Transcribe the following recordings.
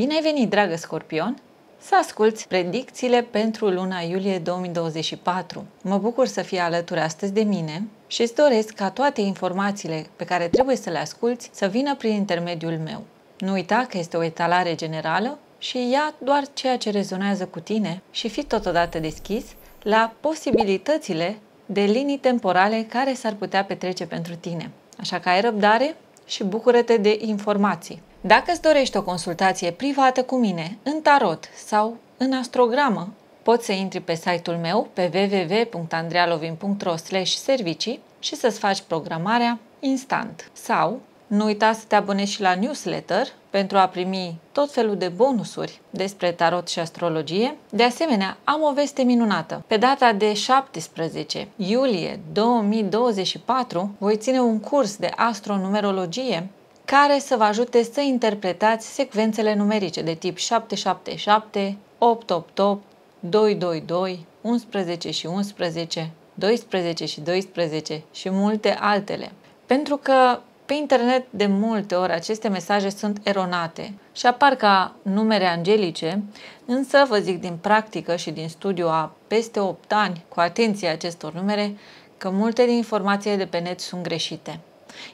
Bine ai venit, dragă Scorpion! Să asculți predicțiile pentru luna iulie 2024. Mă bucur să fii alături astăzi de mine și îți doresc ca toate informațiile pe care trebuie să le asculți să vină prin intermediul meu. Nu uita că este o etalare generală și ia doar ceea ce rezonează cu tine și fi totodată deschis la posibilitățile de linii temporale care s-ar putea petrece pentru tine. Așa că ai răbdare și bucură-te de informații. Dacă îți dorești o consultație privată cu mine, în tarot sau în astrogramă, poți să intri pe site-ul meu pe www.andrealovin.ro/servicii și să-ți faci programarea instant. Sau nu uita să te abonezi și la newsletter pentru a primi tot felul de bonusuri despre tarot și astrologie. De asemenea, am o veste minunată. Pe data de 17 iulie 2024 voi ține un curs de astronumerologie care să vă ajute să interpretați secvențele numerice de tip 777, 888, 222, 11 și 11, 12 și 12 și multe altele. Pentru că pe internet, de multe ori, aceste mesaje sunt eronate și apar ca numere angelice, însă vă zic din practică și din studiu a peste 8 ani cu atenție acestor numere că multe din informațiile de pe net sunt greșite.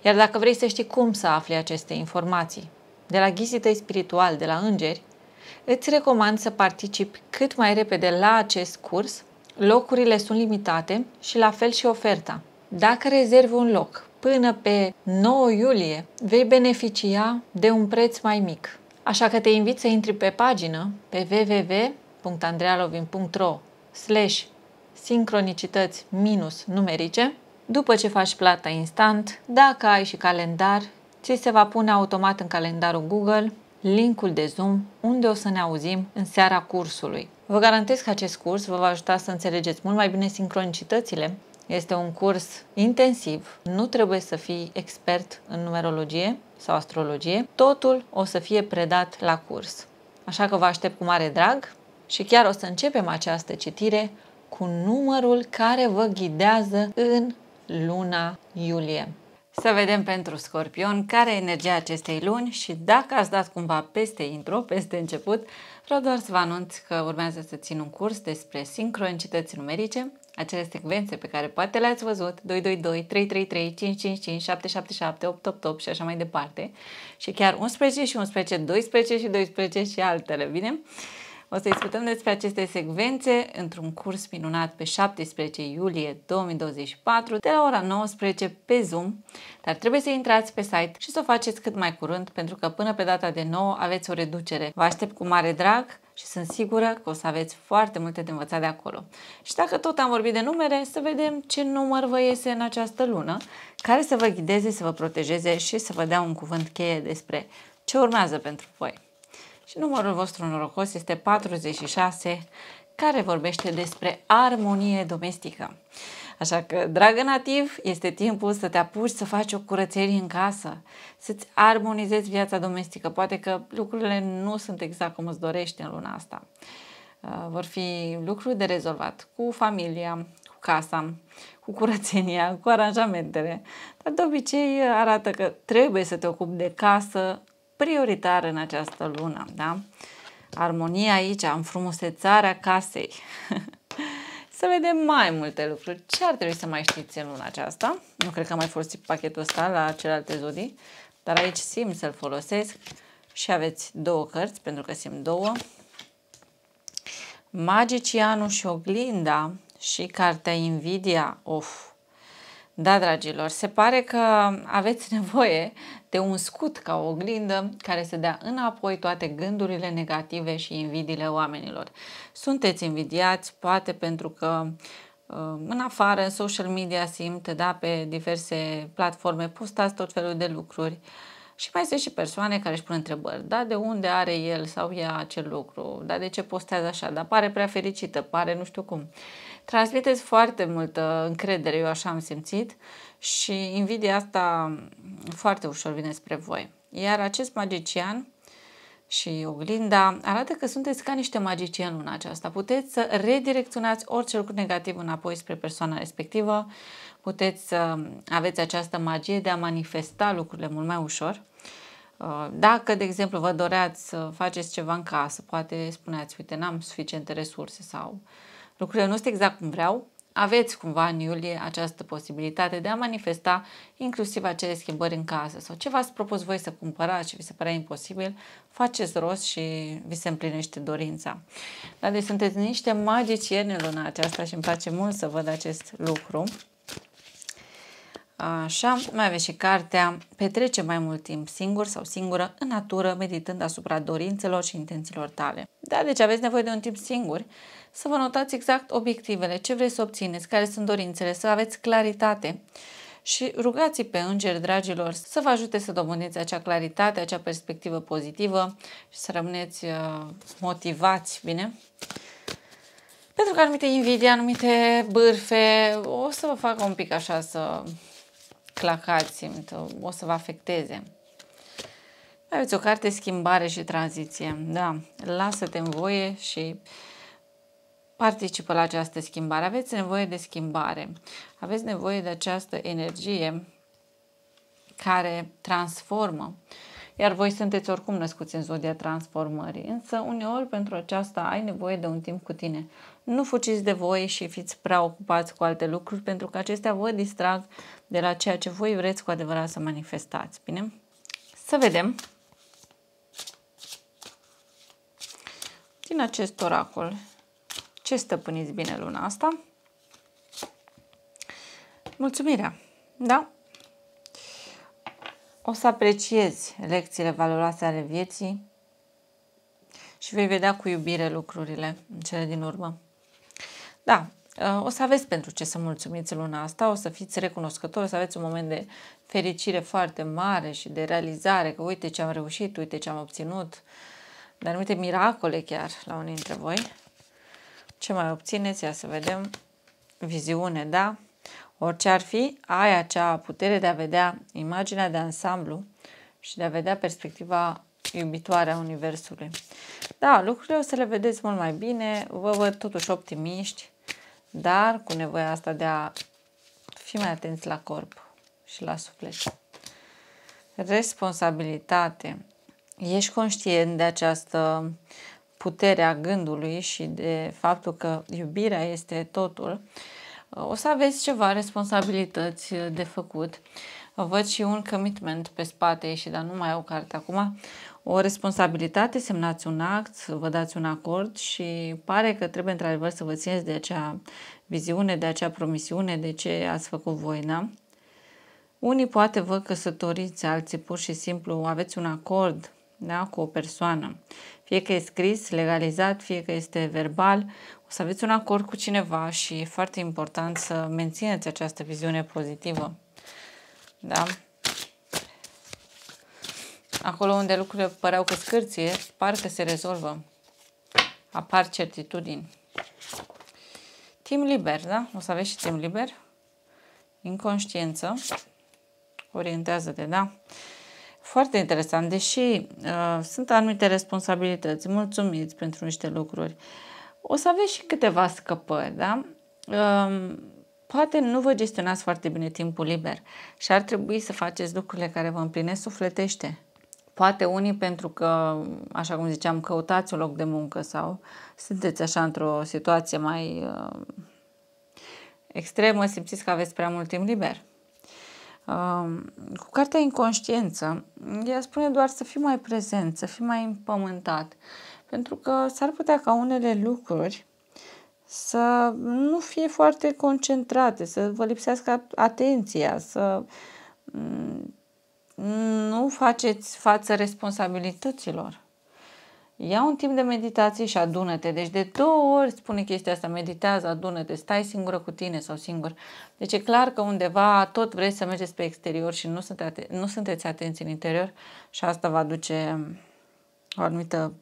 Iar dacă vrei să știi cum să afli aceste informații, de la ghizii tăi spiritual, de la îngeri, îți recomand să participi cât mai repede la acest curs. Locurile sunt limitate și la fel și oferta. Dacă rezervi un loc până pe 9 iulie vei beneficia de un preț mai mic. Așa că te invit să intri pe pagină pe www.andrealovin.ro slash sincronicități minus numerice. După ce faci plata instant, dacă ai și calendar, ți se va pune automat în calendarul Google linkul de Zoom unde o să ne auzim în seara cursului. Vă garantez că acest curs vă va ajuta să înțelegeți mult mai bine sincronicitățile este un curs intensiv, nu trebuie să fii expert în numerologie sau astrologie, totul o să fie predat la curs. Așa că vă aștept cu mare drag și chiar o să începem această citire cu numărul care vă ghidează în luna iulie. Să vedem pentru Scorpion care e energia acestei luni și dacă ați dat cumva peste intro, peste început, vreau doar să vă anunț că urmează să țin un curs despre sincronicități numerice, acele secvențe pe care poate le-ați văzut, 222, 333, 555, 777, 888 și așa mai departe, și chiar 11 și 11, 12 și 12 și altele, bine? O să discutăm despre aceste secvențe într-un curs minunat pe 17 iulie 2024 de la ora 19 pe Zoom, dar trebuie să intrați pe site și să o faceți cât mai curând pentru că până pe data de 9 aveți o reducere. Vă aștept cu mare drag și sunt sigură că o să aveți foarte multe de învățat de acolo. Și dacă tot am vorbit de numere, să vedem ce număr vă iese în această lună, care să vă ghideze, să vă protejeze și să vă dea un cuvânt cheie despre ce urmează pentru voi. Și numărul vostru norocos este 46, care vorbește despre armonie domestică. Așa că, dragă nativ, este timpul să te apuci să faci o curățenie în casă, să-ți armonizezi viața domestică. Poate că lucrurile nu sunt exact cum îți dorești în luna asta. Uh, vor fi lucruri de rezolvat cu familia, cu casa, cu curățenia, cu aranjamentele. Dar de obicei uh, arată că trebuie să te ocupi de casă prioritar în această lună, da? Armonia aici, în frumusețarea casei. să vedem mai multe lucruri. Ce ar trebui să mai știți în luna aceasta? Nu cred că am mai folosit pachetul ăsta la celelalte zodii, dar aici simt să-l folosesc și aveți două cărți, pentru că simt două. Magicianul și oglinda și cartea Invidia, of, da, dragilor, se pare că aveți nevoie de un scut ca o oglindă care să dea înapoi toate gândurile negative și invidiile oamenilor. Sunteți invidiați, poate pentru că uh, în afară, în social media simt, da, pe diverse platforme postați tot felul de lucruri și mai sunt și persoane care își pun întrebări, da, de unde are el sau ea acel lucru, da, de ce postează așa, da, pare prea fericită, pare nu știu cum. Uh, transmiteți foarte multă încredere, eu așa am simțit și invidia asta foarte ușor vine spre voi. Iar acest magician și oglinda arată că sunteți ca niște magicieni în aceasta. Puteți să redirecționați orice lucru negativ înapoi spre persoana respectivă, puteți să aveți această magie de a manifesta lucrurile mult mai ușor. Uh, dacă, de exemplu, vă doreați să faceți ceva în casă, poate spuneați, uite, n-am suficiente resurse sau uh, lucrurile nu sunt exact cum vreau, aveți cumva în iulie această posibilitate de a manifesta inclusiv acele schimbări în casă sau ce v-ați propus voi să cumpărați și vi se părea imposibil, faceți rost și vi se împlinește dorința. Dar deci sunteți niște magicieni în luna aceasta și îmi place mult să văd acest lucru. Așa, mai aveți și cartea Petrece mai mult timp singur sau singură în natură, meditând asupra dorințelor și intențiilor tale. Da, deci aveți nevoie de un timp singur să vă notați exact obiectivele, ce vreți să obțineți, care sunt dorințele, să aveți claritate și rugați pe îngeri, dragilor, să vă ajute să dobândiți acea claritate, acea perspectivă pozitivă și să rămâneți uh, motivați, bine? Pentru că anumite invidii, anumite bârfe, o să vă facă un pic așa să clacați, simt, o să vă afecteze. Aveți o carte schimbare și tranziție. Da, lasă-te în voie și participă la această schimbare. Aveți nevoie de schimbare. Aveți nevoie de această energie care transformă uh, iar voi sunteți oricum născuți în zodia transformării, însă uneori pentru aceasta ai nevoie de un timp cu tine. Nu fuciți de voi și fiți prea ocupați cu alte lucruri pentru că acestea vă distrag de la ceea ce voi vreți cu adevărat să manifestați, bine? Să vedem din acest oracol ce stăpâniți bine luna asta. Mulțumirea, da? o să apreciezi lecțiile valoroase ale vieții și vei vedea cu iubire lucrurile în cele din urmă. Da, uh, o să aveți pentru ce să mulțumiți luna asta, o să fiți recunoscători, o să aveți un moment de fericire foarte mare și de realizare că uite ce am reușit, uite ce am obținut, dar anumite miracole chiar la unii dintre voi. Ce mai obțineți? Ia să vedem. Viziune, da? Orice ar fi, ai acea putere de a vedea imaginea de ansamblu și de a vedea perspectiva iubitoare a Universului. Da, lucrurile o să le vedeți mult mai bine, vă văd totuși optimiști, dar cu nevoia asta de a fi mai atenți la corp și la suflet. Responsabilitate. Ești conștient de această putere a gândului și de faptul că iubirea este totul o să aveți ceva responsabilități uh, de făcut. Văd și un commitment pe spate și dar nu mai au carte acum. O responsabilitate, semnați un act, vă dați un acord și pare că trebuie într-adevăr să vă țineți de acea viziune, de acea promisiune, de ce ați făcut voi, da? Unii poate vă căsătoriți, alții pur și simplu aveți un acord, da? cu o persoană. Fie că e scris, legalizat, fie că este verbal, o să aveți un acord cu cineva și e foarte important să mențineți această viziune pozitivă. Da? Acolo unde lucrurile păreau că scârție, par că se rezolvă. Apar certitudini. Timp liber, da? O să aveți și timp liber. Inconștiență. Orientează-te, da? Foarte interesant, deși uh, sunt anumite responsabilități, mulțumiți pentru niște lucruri, o să aveți și câteva scăpări, da? Uh, poate nu vă gestionați foarte bine timpul liber și ar trebui să faceți lucrurile care vă împlinesc sufletește. Poate unii pentru că, așa cum ziceam, căutați un loc de muncă sau sunteți așa într-o situație mai uh, extremă, simțiți că aveți prea mult timp liber cu cartea inconștiență, ea spune doar să fii mai prezent, să fii mai împământat. Pentru că s-ar putea ca unele lucruri să nu fie foarte concentrate, să vă lipsească atenția, să mm, nu faceți față responsabilităților ia un timp de meditație și adună-te. Deci de două ori spune chestia asta, meditează, adună-te, stai singură cu tine sau singur. Deci e clar că undeva tot vrei să mergeți pe exterior și nu, sunte, nu sunteți atenți în interior și asta va duce um, o anumită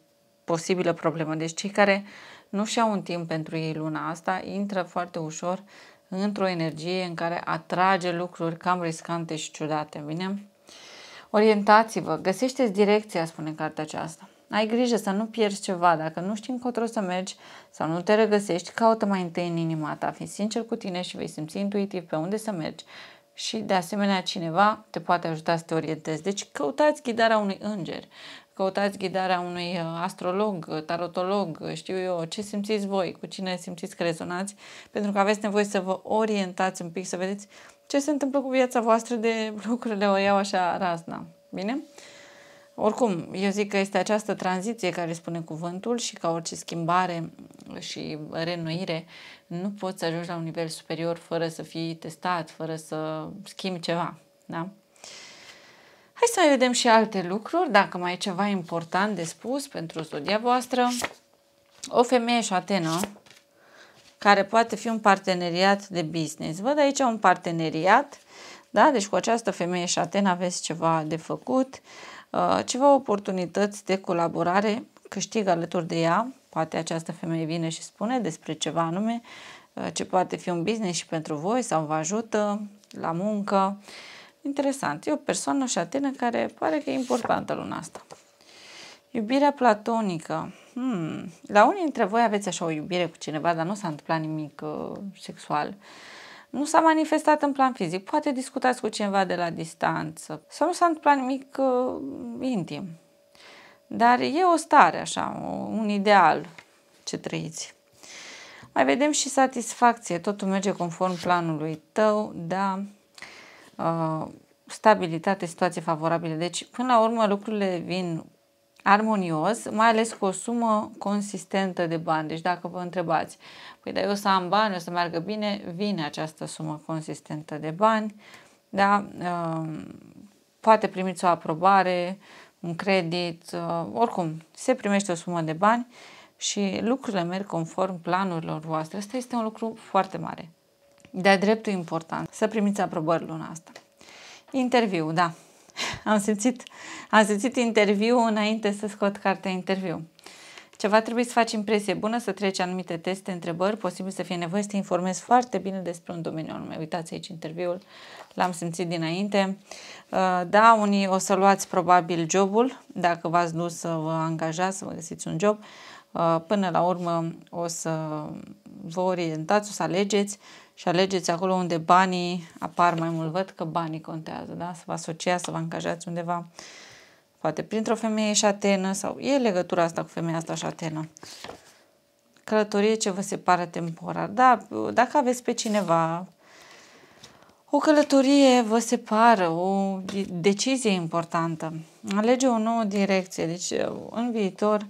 posibilă problemă. Deci cei care nu și-au un timp pentru ei luna asta intră foarte ușor într-o energie în care atrage lucruri cam riscante și ciudate, bine? Orientați-vă, găsește direcția, spune cartea aceasta ai grijă să nu pierzi ceva, dacă nu știi încotro să mergi sau nu te regăsești, caută mai întâi în inima ta, fii sincer cu tine și vei simți intuitiv pe unde să mergi și de asemenea cineva te poate ajuta să te orientezi. Deci căutați ghidarea unui înger, căutați ghidarea unui uh, astrolog, tarotolog, știu eu, ce simțiți voi, cu cine simțiți că rezonați, pentru că aveți nevoie să vă orientați un pic, să vedeți ce se întâmplă cu viața voastră de lucrurile o iau așa razna. Bine? Oricum, eu zic că este această tranziție care spune cuvântul și ca orice schimbare și renoire, nu poți să ajungi la un nivel superior fără să fii testat, fără să schimbi ceva. Da? Hai să mai vedem și alte lucruri, dacă mai e ceva important de spus pentru studia voastră. O femeie șatenă care poate fi un parteneriat de business. Văd aici un parteneriat, da? deci cu această femeie șatenă aveți ceva de făcut. Uh, ceva oportunități de colaborare, câștig alături de ea, poate această femeie vine și spune despre ceva anume, uh, ce poate fi un business și pentru voi sau vă ajută la muncă. Interesant, e o persoană și atenă care pare că e importantă luna asta. Iubirea platonică. Hmm. La unii dintre voi aveți așa o iubire cu cineva, dar nu s-a întâmplat nimic uh, sexual. Uh, nu s-a manifestat în plan fizic. Poate discutați cu cineva de la distanță sau nu s-a întâmplat nimic uh, intim. Dar e o stare, așa, un ideal ce trăiți. Mai vedem și satisfacție. Totul merge conform planului tău, da. Uh, stabilitate, situație favorabile. Deci, până la urmă, lucrurile vin armonios, mai ales cu o sumă consistentă de bani. Deci dacă vă întrebați, păi dar eu să am bani, o să meargă bine, vine această sumă consistentă de bani, da? Ehm, poate primiți o aprobare, un credit, ehm, oricum, se primește o sumă de bani și lucrurile merg conform planurilor voastre. Asta este un lucru foarte mare. De-a dreptul important să primiți aprobări luna asta. Interviu, da. Am simțit, am simțit interviu înainte să scot cartea interviu. Ceva trebuie să faci impresie bună, să treci anumite teste, întrebări, posibil să fie nevoie să te informezi foarte bine despre un domeniu anume. Uitați aici interviul, l-am simțit dinainte. Uh, da, unii o să luați probabil jobul, dacă v-ați dus să vă angajați, să vă găsiți un job. Uh, până la urmă o să vă orientați, o să alegeți și alegeți acolo unde banii apar mai mult. Văd că banii contează, da? Să vă asociați, să vă angajați undeva. Poate printr-o femeie șatenă sau e legătura asta cu femeia asta șatenă. Călătorie ce vă separă temporar. Da, dacă aveți pe cineva, o călătorie vă separă, o decizie importantă. Alege o nouă direcție. Deci, în viitor,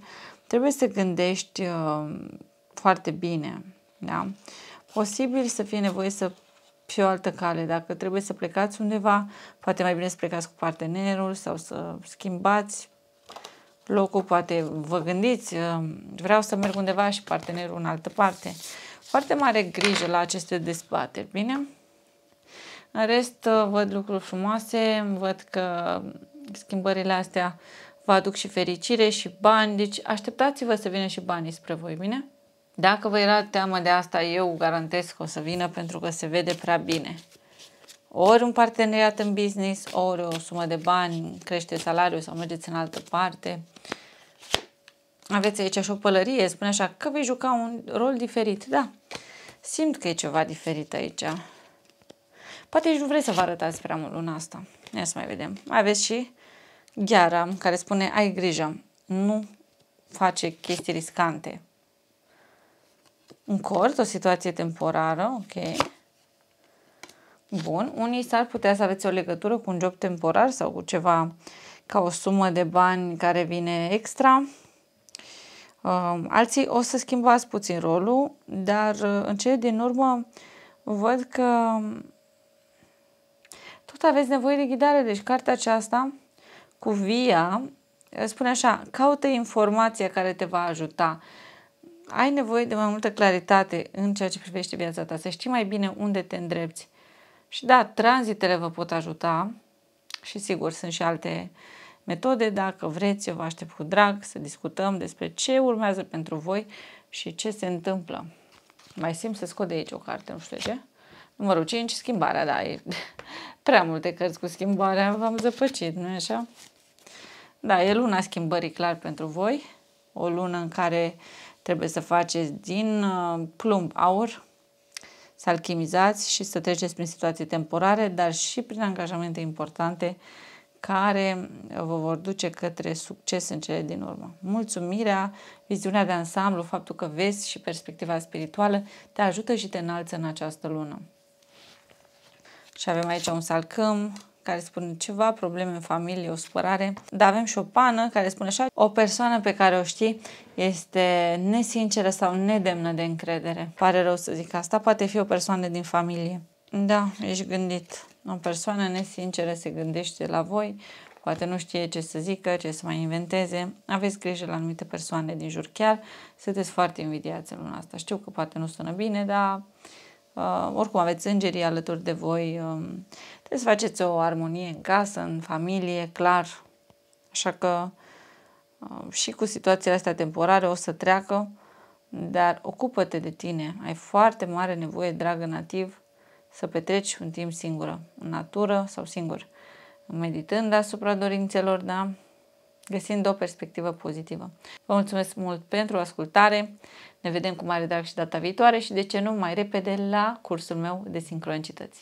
trebuie să gândești uh, foarte bine. Da? Uh, posibil să fie nevoie să și o altă cale. Dacă trebuie să plecați undeva, poate mai bine să plecați cu partenerul sau să schimbați locul, poate vă gândiți, uh, vreau să merg undeva și partenerul în altă parte. Foarte mare grijă la aceste dezbateri, bine? În rest, uh, văd lucruri frumoase, văd că schimbările astea vă aduc și fericire și bani, deci așteptați-vă să vină și banii spre voi, bine? Dacă vă era teamă de asta, eu garantez că o să vină pentru că se vede prea bine. Ori un parteneriat în business, ori o sumă de bani, crește salariul sau mergeți în altă parte. Aveți aici și o pălărie, spune așa, că vei juca un rol diferit. Da, simt că e ceva diferit aici. Poate nici nu vrei să vă arătați prea mult luna asta. Ia să mai vedem. Mai aveți și gheara care spune ai grijă, nu face chestii riscante un cort, o situație temporară, ok. Bun, unii s-ar putea să aveți o legătură cu un job temporar sau cu ceva ca o sumă de bani care vine extra. Um, alții o să schimbați puțin rolul, dar uh, în cele din urmă văd că um, tot aveți nevoie de ghidare. Deci cartea aceasta cu via uh, spune așa, caută informația care te va ajuta ai nevoie de mai multă claritate în ceea ce privește viața ta, să știi mai bine unde te îndrepți. Și da, tranzitele vă pot ajuta și sigur sunt și alte metode. Dacă vreți, eu vă aștept cu drag să discutăm despre ce urmează pentru voi și ce se întâmplă. Mai simt să scot de aici o carte, nu știu de ce. Numărul 5, schimbarea, da, e prea multe cărți cu schimbarea, v-am zăpăcit, nu așa? Da, e luna schimbării clar pentru voi, o lună în care Trebuie să faceți din uh, plumb aur, să alchimizați și să treceți prin situații temporare, dar și prin angajamente importante care uh, vă vor duce către succes în cele din urmă. Mulțumirea, viziunea de ansamblu, faptul că vezi și perspectiva spirituală te ajută și te înalță în această lună. Și avem aici un salcâm, care spune ceva, probleme în familie, o supărare. Dar avem și o pană care spune așa, o persoană pe care o știi este nesinceră sau nedemnă de încredere. Pare rău să zic asta, poate fi o persoană din familie. Da, ești gândit. O persoană nesinceră se gândește la voi, poate nu știe ce să zică, ce să mai inventeze. Aveți grijă la anumite persoane din jur chiar, sunteți foarte invidiați în luna asta. Știu că poate nu sună bine, dar Uh, oricum aveți îngerii alături de voi, uh, trebuie să faceți o armonie în casă, în familie, clar. Așa că uh, și cu situațiile astea temporare o să treacă, dar ocupă-te de tine. Ai foarte mare nevoie, dragă nativ, să petreci un timp singură, în natură sau singur, meditând asupra dorințelor, da? găsind o perspectivă pozitivă. Vă mulțumesc mult pentru ascultare, ne vedem cu mare drag și data viitoare și de ce nu mai repede la cursul meu de sincronicități.